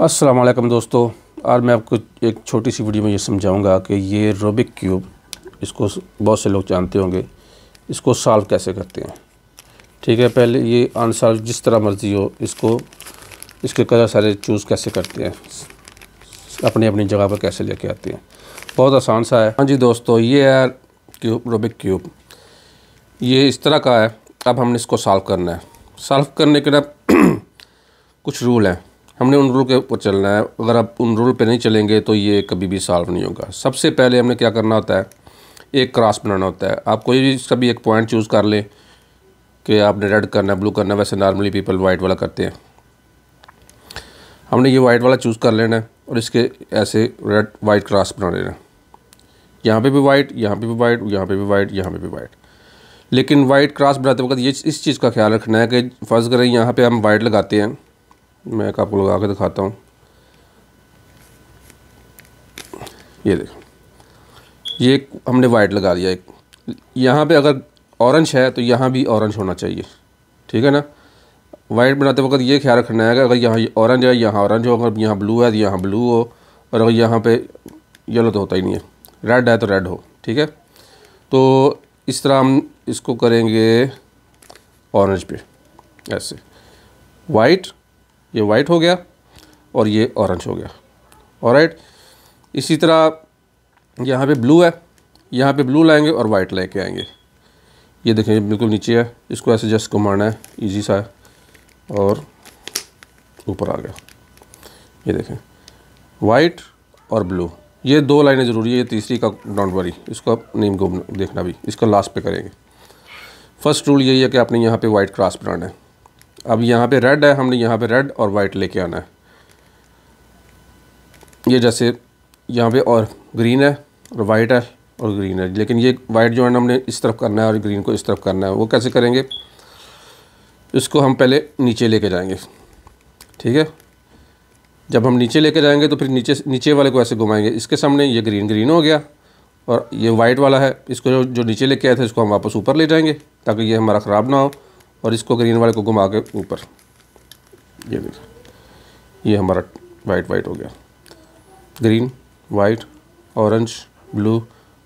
वालेकुम दोस्तों आज मैं आपको एक छोटी सी वीडियो में ये समझाऊंगा कि ये रोबिक क्यूब इसको बहुत से लोग जानते होंगे इसको सॉल्व कैसे करते हैं ठीक है पहले ये अनसॉल्व जिस तरह मर्ज़ी हो इसको इसके कलर सारे चूज़ कैसे करते हैं अपनी अपनी जगह पर कैसे लेके आते हैं बहुत आसान सा है हाँ जी दोस्तों ये है क्यूब रोबिक क्यूब ये इस तरह का है अब हमने इसको सॉल्व करना है सॉल्व करने के ना कुछ रूल हैं हमने उन रूल के ऊपर चलना है अगर आप उन रूल पे नहीं चलेंगे तो ये कभी भी सॉल्व नहीं होगा सबसे पहले हमने क्या करना होता है एक क्रॉस बनाना होता है आप कोई भी इसका भी एक पॉइंट चूज़ कर लें कि आपने रेड करना ब्लू करना वैसे नॉर्मली पीपल वाइट वाला करते हैं हमने ये वाइट वाला चूज़ कर लेना है और इसके ऐसे रेड वाइट क्रॉस बना लेना यहाँ पर भी वाइट यहाँ पर भी वाइट यहाँ पर भी वाइट यहाँ पर भी वाइट लेकिन वाइट क्रॉस बनाते वक्त ये इस चीज़ का ख्याल रखना है कि फर्ज करें यहाँ पर हम वाइट लगाते हैं मैं आपको लगा के दिखाता हूँ ये देखो ये हमने वाइट लगा दिया एक यहाँ पे अगर ऑरेंज है तो यहाँ भी ऑरेंज होना चाहिए ठीक है ना वाइट बनाते वक्त ये ख्याल रखना है कि अगर यहाँ ऑरेंज है यहाँ ऑरेंज हो अगर यहाँ ब्लू है तो यहाँ ब्लू हो और अगर यहाँ पे येलो तो होता ही नहीं है रेड है तो रेड हो ठीक है तो इस तरह हम इसको करेंगे ऑरेंज पे ऐसे वाइट ये वाइट हो गया और ये ऑरेंज हो गया और इसी तरह यहाँ पे ब्लू है यहाँ पे ब्लू लाएंगे और वाइट लेके आएंगे ये देखें बिल्कुल नीचे है इसको ऐसे जस्ट घुमाना है इजी सा है और ऊपर आ गया ये देखें वाइट और ब्लू ये दो लाइनें ज़रूरी है ये तीसरी का डोंट वरी इसको आप नीम घूम देखना भी इसको लास्ट पे करेंगे फर्स्ट रूल यही है कि आपने यहाँ पे वाइट क्रॉस बनाना है अब यहाँ पे रेड है हमने यहाँ पे रेड और वाइट लेके आना है ये जैसे यहाँ पे और ग्रीन है और वाइट है और ग्रीन है लेकिन ये वाइट जो है ना हमने इस तरफ करना है और ग्रीन को इस तरफ करना है वो कैसे करेंगे इसको हम पहले नीचे लेके जाएंगे ठीक है जब हम नीचे लेके जाएंगे तो फिर नीचे नीचे वाले को ऐसे घुमाएंगे इसके सामने ये ग्रीन ग्रीन हो गया और ये वाइट वाला है इसको जो, जो नीचे लेके आए थे इसको हम वापस ऊपर ले जाएंगे ताकि ये हमारा ख़राब ना हो और इसको ग्रीन वाले को घुमा के ऊपर ये देखो ये हमारा वाइट वाइट हो गया ग्रीन वाइट ऑरेंज ब्लू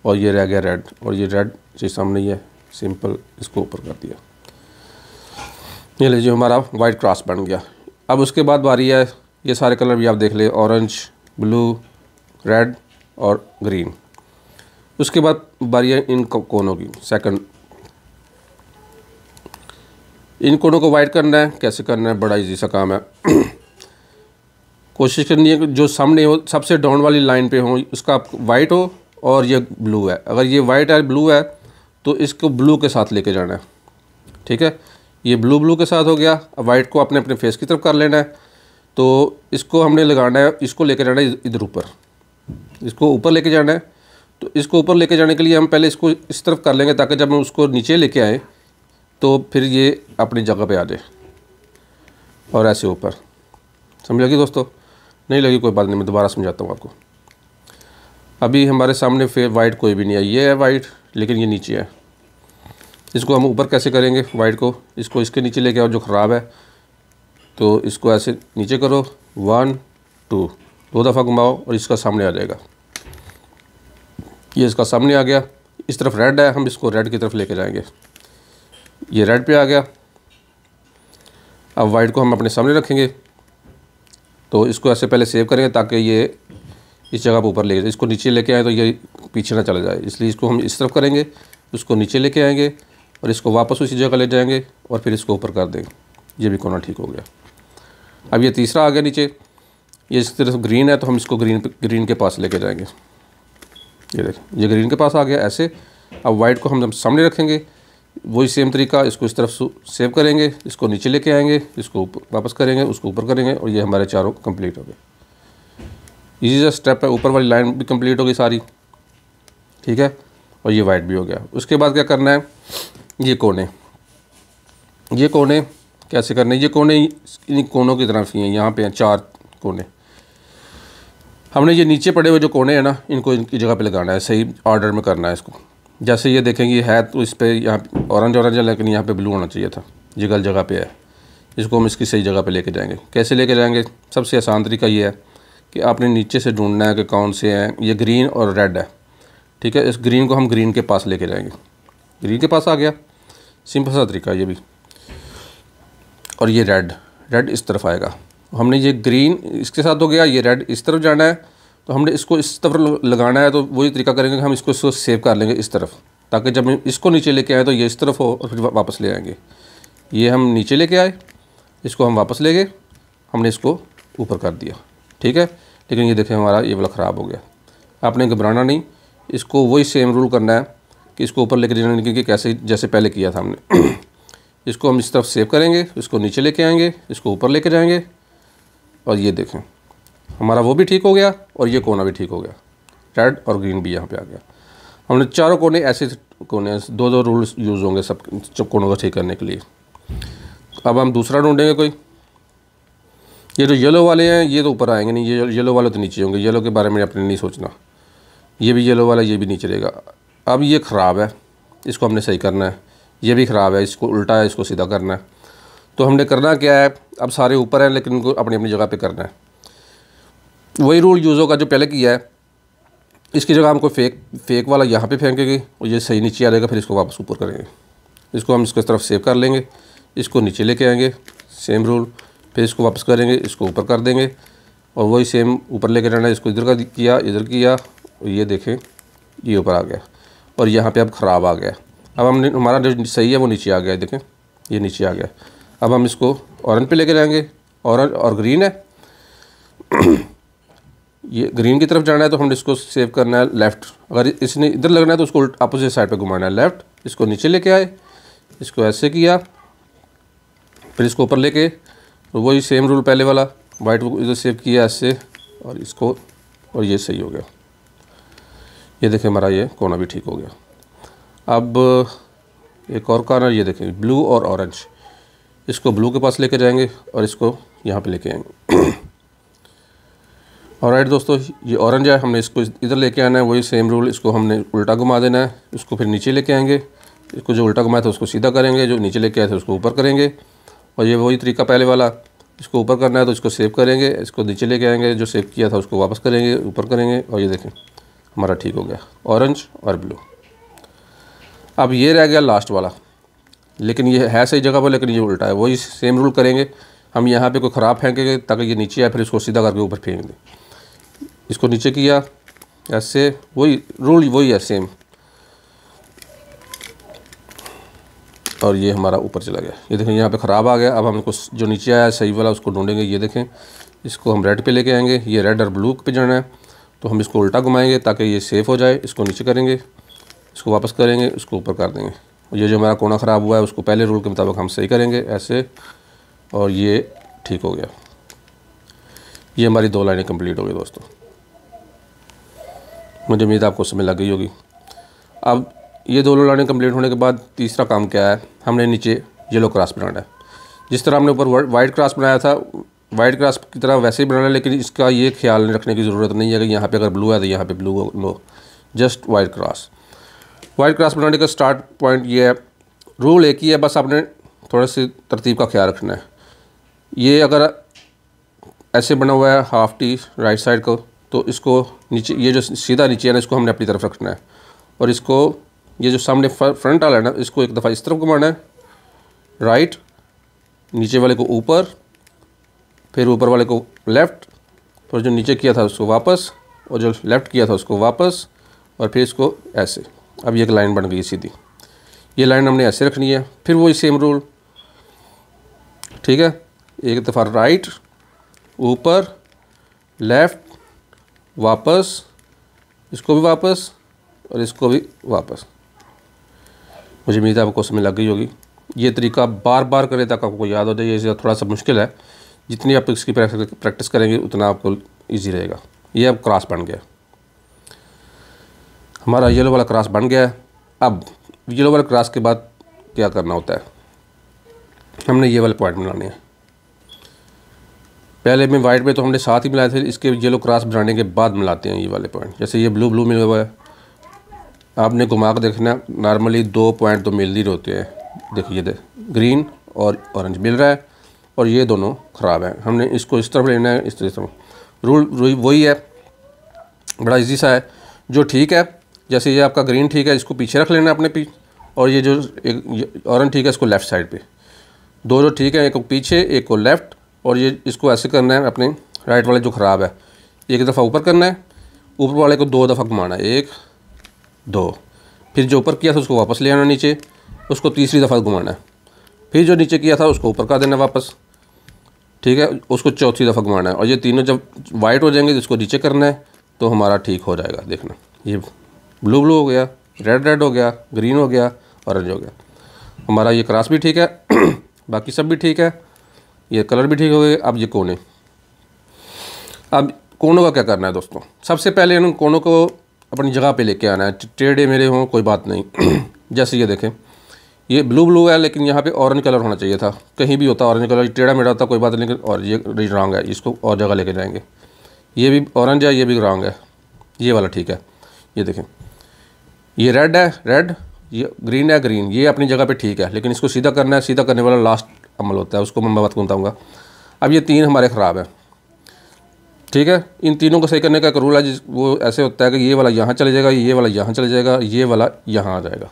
और ये रह गया रेड और ये रेड ये सामने ये सिंपल इसको ऊपर कर दिया ये लीजिए हमारा वाइट क्रॉस बन गया अब उसके बाद बारी है ये सारे कलर भी आप देख लें ऑरेंज ब्लू रेड और ग्रीन उसके बाद बारी है इन कोनों की सेकंड इन कोनों को वाइड करना है कैसे करना है बड़ा इजी सा काम है कोशिश करनी है कि जो सामने हो सबसे डाउन वाली लाइन पे हो उसका वाइट हो और ये ब्लू है अगर ये वाइट है ब्लू है तो इसको ब्लू के साथ लेके जाना है ठीक है ये ब्लू ब्लू के साथ हो गया अब वाइट को अपने अपने फेस की तरफ कर लेना है तो इसको हमने लगाना है इसको ले जाना है इधर ऊपर इसको ऊपर लेके जाना है तो इसको ऊपर लेके जाने के लिए हम पहले इसको इस तरफ कर लेंगे ताकि जब हम उसको नीचे लेके आएँ तो फिर ये अपनी जगह पे आ जाए और ऐसे ऊपर समझ लगी दोस्तों नहीं लगी कोई बात नहीं मैं दोबारा समझाता हूँ आपको अभी हमारे सामने फिर वाइट कोई भी नहीं है ये है वाइट लेकिन ये नीचे है इसको हम ऊपर कैसे करेंगे वाइट को इसको इसके नीचे लेके आओ जो ख़राब है तो इसको ऐसे नीचे करो वन टू दो दफ़ा घुमाओ और इसका सामने आ जाएगा ये इसका सामने आ गया इस तरफ रेड है हम इसको रेड की तरफ लेके जाएंगे ये रेड पे आ गया अब वाइट को हम अपने सामने रखेंगे तो इसको ऐसे पहले सेव करेंगे ताकि ये इस जगह पर ऊपर ले जाए इसको नीचे लेके आए तो ये पीछे ना चला जाए इसलिए इसको हम इस तरफ करेंगे उसको नीचे लेके आएंगे और इसको वापस उसी जगह ले जाएंगे और फिर इसको ऊपर कर देंगे ये भी कोना ठीक हो गया अब ये तीसरा आ गया नीचे ये इस तरफ ग्रीन है तो हम इसको ग्रीन ग्रीन के पास लेके जाएंगे ये देखें ये ग्रीन के पास आ गया ऐसे अब वाइट को हम सामने रखेंगे वही सेम तरीका इसको इस तरफ सेव करेंगे इसको नीचे लेके आएंगे इसको ऊपर वापस करेंगे उसको ऊपर करेंगे और ये हमारे चारों कंप्लीट हो गए इजी सा स्टेप है ऊपर वाली लाइन भी कंप्लीट हो गई सारी ठीक है और ये वाइट भी हो गया उसके बाद क्या करना है ये कोने ये कोने कैसे करने ये कोने इन कोनों की तरफ ही हैं यहाँ पे हैं चार कोने हमने ये नीचे पड़े हुए जो कोने हैं ना इनको इनकी जगह पर लगाना है सही ऑर्डर में करना है इसको जैसे ये देखेंगे है तो इस पर यहाँ ऑरेंज ऑरेंज है लेकिन यहाँ पे ब्लू होना चाहिए था ये जगह पे है इसको हम इसकी सही जगह पे लेके जाएंगे कैसे लेके जाएंगे सबसे आसान तरीका ये है कि आपने नीचे से ढूंढना है कि कौन से हैं ये ग्रीन और रेड है ठीक है इस ग्रीन को हम ग्रीन के पास लेके जाएंगे ग्रीन के पास आ गया सिंपल सा तरीका ये भी और ये रेड रेड इस तरफ आएगा हमने ये ग्रीन इसके साथ हो गया ये रेड इस तरफ जाना है तो हमने इसको इस तरफ लगाना है तो वही तरीका करेंगे कि हम इसको इसको सेव कर लेंगे इस तरफ ताकि जब इसको नीचे लेके आए तो ये इस तरफ हो और फिर वापस ले आएंगे ये हम नीचे लेके आए इसको हम वापस ले गए हमने इसको ऊपर कर दिया ठीक है लेकिन ये देखें हमारा ये वाला ख़राब हो गया आपने घबराना नहीं इसको वही सेम रूल करना है कि इसको ऊपर लेके जाना क्योंकि कैसे जैसे पहले किया था हमने इसको हम इस तरफ सेव करेंगे इसको नीचे लेके आएंगे इसको ऊपर लेके जाएंगे और ये देखें हमारा वो भी ठीक हो गया और ये कोना भी ठीक हो गया रेड और ग्रीन भी यहाँ पे आ गया हमने चारों कोने ऐसे कोने दो दो रूल्स यूज़ होंगे सब सब कोनों को ठीक करने के लिए अब हम दूसरा ढूंढेंगे कोई ये जो येलो वाले हैं ये तो ऊपर आएंगे नहीं ये येलो वाले तो नीचे होंगे येलो के बारे में अपने नहीं सोचना ये भी येलो वाला ये भी नीचे रहेगा अब ये ख़राब है इसको हमने सही करना है ये भी ख़राब है इसको उल्टा है इसको सीधा करना है तो हमने करना क्या है अब सारे ऊपर हैं लेकिन उनको अपनी अपनी जगह पे करना है वही रूल यूज़ होगा जो पहले किया है इसकी जगह हमको फेक फेक वाला यहाँ पे फेंकेंगे और ये सही नीचे आ जाएगा फिर इसको वापस ऊपर करेंगे इसको हम इसको इस तरफ सेव कर लेंगे इसको नीचे लेके आएंगे सेम रूल फिर इसको वापस करेंगे इसको ऊपर कर देंगे और वही सेम ऊपर लेके जाना इसको इधर का किया इधर किया और ये देखें ये ऊपर आ गया और यहाँ पर अब ख़राब आ गया अब हमने हमारा जो सही है वो नीचे आ गया देखें ये नीचे आ गया अब हम इसको औरज पर लेके जाएंगे और ग्रीन है ये ग्रीन की तरफ जाना है तो हमने इसको सेव करना है लेफ़्ट अगर इसने इधर लगना है तो उसको अपोजिट साइड पे घुमाना है लेफ़्ट इसको नीचे लेके आए इसको ऐसे किया फिर इसको ऊपर लेके तो वही सेम रूल पहले वाला वाइट को इधर सेव किया ऐसे और इसको और ये सही हो गया ये देखें हमारा ये कोना भी ठीक हो गया अब एक और कॉर्नर ये देखें ब्लू और ऑरेंज इसको ब्लू के पास लेके जाएंगे और इसको यहाँ पे लेके आएंगे और राइट दोस्तों ये ऑरेंज है हमने इसको इधर लेके आना है वही सेम रूल इसको हमने उल्टा घुमा देना है इसको फिर नीचे लेके आएंगे इसको जो उल्टा घुमाया था उसको सीधा करेंगे जो नीचे लेके आए थे उसको ऊपर करेंगे और ये वही तरीका पहले वाला इसको ऊपर करना है तो इसको सेव करेंगे इसको नीचे लेके आएंगे जो सेव किया था उसको वापस करेंगे ऊपर करेंगे और ये देखें हमारा ठीक हो गया ऑरेंज और ब्लू अब ये रह गया लास्ट वाला लेकिन ये है सही जगह पर लेकिन ये उल्टा है वही सेम रूल करेंगे हम यहाँ पे कोई ख़राब फेंकेंगे ताकि ये नीचे आए फिर इसको सीधा करके ऊपर फेंक दें इसको नीचे किया ऐसे वही रोल वही है सेम और ये हमारा ऊपर चला गया ये देखें यहाँ पे ख़राब आ गया अब हम इसको जो नीचे आया सही वाला उसको ढूंढेंगे ये देखें इसको हम रेड पे लेके आएंगे ये रेड और ब्लू पे जाना है तो हम इसको उल्टा घुमाएंगे ताकि ये सेफ़ हो जाए इसको नीचे करेंगे इसको वापस करेंगे इसको ऊपर कर देंगे ये जो हमारा कोना ख़राब हुआ है उसको पहले रूल के मुताबिक हम सही करेंगे ऐसे और ये ठीक हो गया ये हमारी दो लाइनें कम्प्लीट हो गई दोस्तों मुझे उम्मीद आपको समझ लग गई होगी अब ये दो लाने कम्प्लीट होने के बाद तीसरा काम क्या है हमने नीचे येलो क्रॉस बनाना है जिस तरह हमने ऊपर वाइट क्रॉस बनाया था वाइट क्रॉस की तरह वैसे ही बनाना है लेकिन इसका ये ख्याल रखने की ज़रूरत नहीं है कि यहाँ पे अगर ब्लू है तो यहाँ पे ब्लू लो just white cross white cross बनाने का स्टार्ट पॉइंट ये है रूल एक ही है बस आपने थोड़े सी तरतीब का ख्याल रखना है ये अगर ऐसे बना हुआ है हाफ टी राइट साइड को तो इसको नीचे ये जो सीधा नीचे है ना इसको हमने अपनी तरफ रखना है और इसको ये जो सामने फ्रंट वाला है ना इसको एक दफ़ा इस तरफ घुमाना है राइट नीचे वाले को ऊपर फिर ऊपर वाले को लेफ़्ट और जो नीचे किया था उसको वापस और जो लेफ़्ट किया था उसको वापस और फिर इसको ऐसे अब ये एक लाइन बन गई सीधी ये लाइन हमने ऐसे रखनी है फिर वही सेम रूल ठीक है एक दफ़ा राइट ऊपर लेफ़्ट वापस इसको भी वापस और इसको भी वापस मुझे उम्मीद है आपको समझ लग गई होगी ये तरीका बार बार करें ताकि आपको याद हो जाए ये थोड़ा सा मुश्किल है जितनी आप इसकी प्रैक्टिस करेंगे उतना आपको ईजी रहेगा ये अब क्रॉस बन गया हमारा येलो वाला क्रॉस बन गया है अब येलो वाला क्रॉस के बाद क्या करना होता है हमने ये वाले पॉइंट बनाने हैं पहले में वाइट में तो हमने साथ ही मिलाए थे इसके येलो क्रॉस बनाने के बाद मिलाते हैं ये वाले पॉइंट जैसे ये ब्लू ब्लू मिला हुआ है आपने घुमा कर देखना नॉर्मली दो पॉइंट तो मिल ही रहते हैं देखिए दे ग्रीन और ऑरेंज मिल रहा है और ये दोनों ख़राब हैं हमने इसको इस तरफ लेना है इस तरह से रूल वही है बड़ा इजी सा है जो ठीक है जैसे ये आपका ग्रीन ठीक है इसको पीछे रख लेना अपने पीछे और ये जो एक ऑरेंज ठीक है इसको लेफ़्ट साइड पे दो जो ठीक है एक को पीछे एक को लेफ़्ट और ये इसको ऐसे करना है अपने राइट वाले जो ख़राब है एक दफ़ा ऊपर करना है ऊपर वाले को दो दफ़ा घुमाना है एक दो फिर जो ऊपर किया था उसको वापस ले आना नीचे उसको तीसरी दफ़ा घुमाना है फिर जो नीचे किया था उसको ऊपर कर देना वापस ठीक है उसको चौथी दफ़ा घुमाना है और ये तीनों जब वाइट हो जाएंगे जिसको नीचे करना है तो हमारा ठीक हो जाएगा देखना ये ब्लू ब्लू हो गया रेड रेड हो गया ग्रीन हो गया ऑरेंज हो गया हमारा ये क्रास भी ठीक है बाकी सब भी ठीक है ये कलर भी ठीक हो गए अब ये कोने अब कोनों का क्या करना है दोस्तों सबसे पहले इन कोनों को अपनी जगह पे लेके आना है टेढ़े मेरे हों कोई बात नहीं जैसे ये देखें ये ब्लू ब्लू है लेकिन यहाँ पे ऑरेंज कलर होना चाहिए था कहीं भी होता ऑरेंज कलर टेढ़ा मेढ़ा होता कोई बात नहीं और ये रॉन्ग है इसको और जगह लेके जाएंगे ये भी ऑरेंज है ये भी रॉन्ग है ये वाला ठीक है ये देखें ये रेड है रेड ये ग्रीन है ग्रीन ये अपनी जगह पर ठीक है लेकिन इसको सीधा करना है सीधा करने वाला लास्ट अमल होता है उसको मैं बात बताऊँगा अब ये तीन हमारे ख़राब हैं ठीक है इन तीनों को सही करने का एक रूल है जिस वो ऐसे होता है कि ये वाला यहाँ चले जाएगा ये वाला यहाँ चले जाएगा ये वाला यहाँ आ जाएगा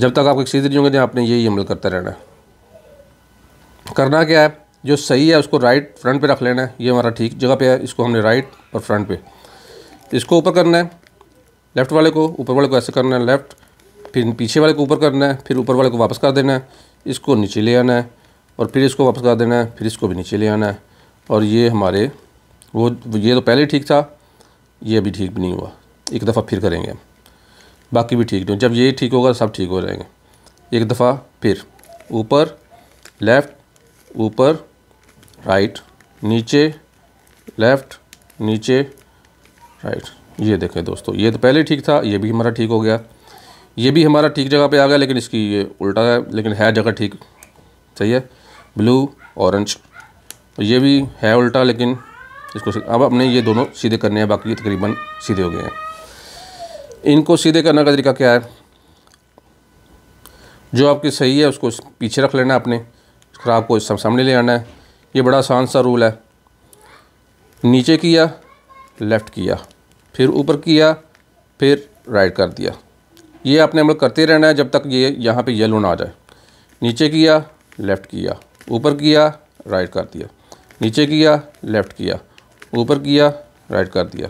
जब तक आपको एक नहीं होंगे आपने यही अमल करता रहना है करना क्या है जो सही है उसको राइट फ्रंट पे रख लेना है ये हमारा ठीक जगह पे है इसको हमने राइट और फ्रंट पे इसको ऊपर करना है लेफ़्ट वाले को ऊपर वाले को ऐसे करना है लेफ़्ट फिर पीछे वाले को ऊपर करना है फिर ऊपर वाले को वापस कर देना है इसको नीचे ले आना है और फिर इसको वापस कर देना है फिर इसको भी नीचे ले आना है और ये हमारे वो ये तो पहले ठीक था ये अभी ठीक भी नहीं हुआ एक दफ़ा फिर करेंगे हम बाकी भी ठीक नहीं जब ये ठीक होगा सब ठीक हो जाएंगे एक दफ़ा फिर ऊपर लेफ़्ट ऊपर राइट नीचे लेफ़्ट नीचे राइट ये देखें दोस्तों ये तो पहले ठीक था ये भी हमारा ठीक हो गया ये भी हमारा ठीक जगह पे आ गया लेकिन इसकी ये उल्टा है लेकिन है जगह ठीक सही है ब्लू ऑरेंज ये भी है उल्टा लेकिन इसको अब अपने ये दोनों सीधे करने हैं बाकी तकरीबन सीधे हो गए हैं इनको सीधे करने का तरीका क्या है जो आपकी सही है उसको पीछे रख लेना है अपने ख़राब को सामने ले आना है ये बड़ा आसान सा रूल है नीचे किया लेफ़्ट किया फिर ऊपर किया फिर राइट कर दिया ये आपने लोग करते रहना है जब तक ये यहाँ पे येलो ना आ जाए नीचे किया लेफ़्ट किया ऊपर किया राइट कर दिया नीचे किया लेफ़्ट किया ऊपर किया राइट कर दिया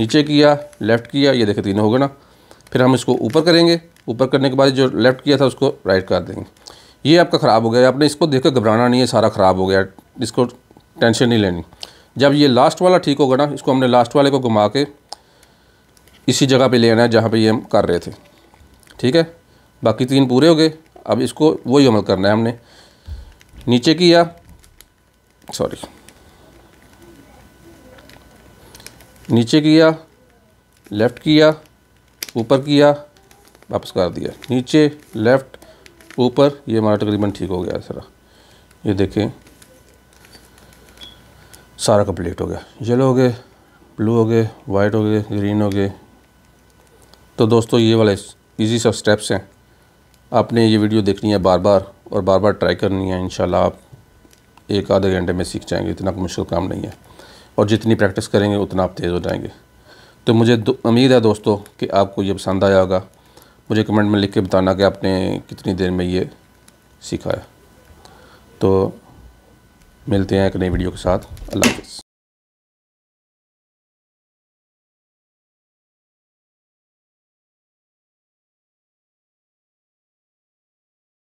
नीचे किया लेफ़्ट किया ये देखे तीनों हो ना फिर हम इसको ऊपर करेंगे ऊपर करने के बाद जो लेफ़्ट किया था उसको राइट कर देंगे ये आपका ख़राब हो गया आपने इसको देख कर घबराना नहीं है सारा ख़राब हो गया इसको टेंशन नहीं लेनी जब ये लास्ट वाला ठीक होगा ना इसको हमने लास्ट वाले को घुमा के इसी जगह पे ले आना है जहाँ पे ये हम कर रहे थे ठीक है बाकी तीन पूरे हो गए अब इसको वही अमल करना है हमने नीचे किया सॉरी नीचे किया लेफ़्ट किया ऊपर किया वापस कर दिया नीचे लेफ़्ट ऊपर ये हमारा तकरीबन ठीक हो गया सारा ये देखें सारा कंप्लीट हो गया येलो हो गए ब्लू हो गए वाइट हो गए ग्रीन हो गए तो दोस्तों ये वाला इजी सब स्टेप्स हैं आपने ये वीडियो देखनी है बार बार और बार बार ट्राई करनी है इन आप एक आधे घंटे में सीख जाएंगे इतना मुश्किल काम नहीं है और जितनी प्रैक्टिस करेंगे उतना आप तेज़ हो जाएंगे तो मुझे उम्मीद है दोस्तों कि आपको ये पसंद आया होगा मुझे कमेंट में लिख के बताना कि आपने कितनी देर में ये सीखा है तो मिलते हैं एक नई वीडियो के साथ अल्लाह हाफ़